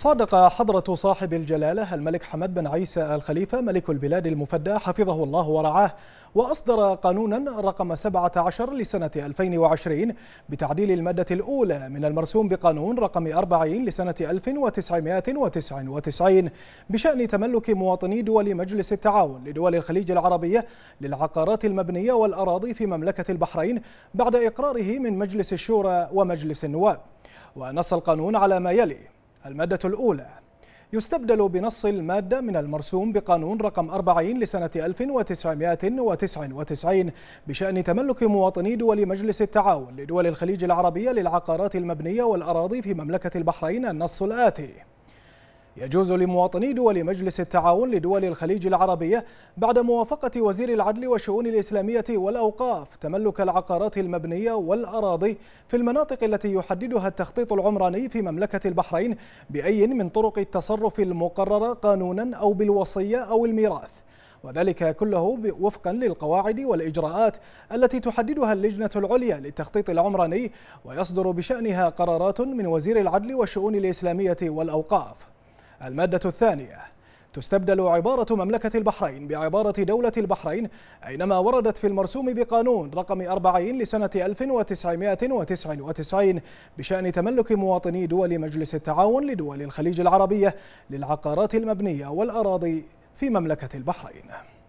صادق حضرة صاحب الجلالة الملك حمد بن عيسى الخليفة ملك البلاد المفدى حفظه الله ورعاه وأصدر قانونا رقم 17 لسنة 2020 بتعديل المادة الأولى من المرسوم بقانون رقم 40 لسنة 1999 بشأن تملك مواطني دول مجلس التعاون لدول الخليج العربية للعقارات المبنية والأراضي في مملكة البحرين بعد إقراره من مجلس الشورى ومجلس النواب ونص القانون على ما يلي المادة الأولى يستبدل بنص المادة من المرسوم بقانون رقم 40 لسنة 1999 بشأن تملك مواطني دول مجلس التعاون لدول الخليج العربية للعقارات المبنية والأراضي في مملكة البحرين النص الآتي يجوز لمواطني دول مجلس التعاون لدول الخليج العربية بعد موافقة وزير العدل والشؤون الإسلامية والأوقاف تملك العقارات المبنية والأراضي في المناطق التي يحددها التخطيط العمراني في مملكة البحرين بأي من طرق التصرف المقررة قانونا أو بالوصية أو الميراث وذلك كله وفقا للقواعد والإجراءات التي تحددها اللجنة العليا للتخطيط العمراني ويصدر بشأنها قرارات من وزير العدل والشؤون الإسلامية والأوقاف المادة الثانية تستبدل عبارة مملكة البحرين بعبارة دولة البحرين أينما وردت في المرسوم بقانون رقم 40 لسنة 1999 بشأن تملك مواطني دول مجلس التعاون لدول الخليج العربية للعقارات المبنية والأراضي في مملكة البحرين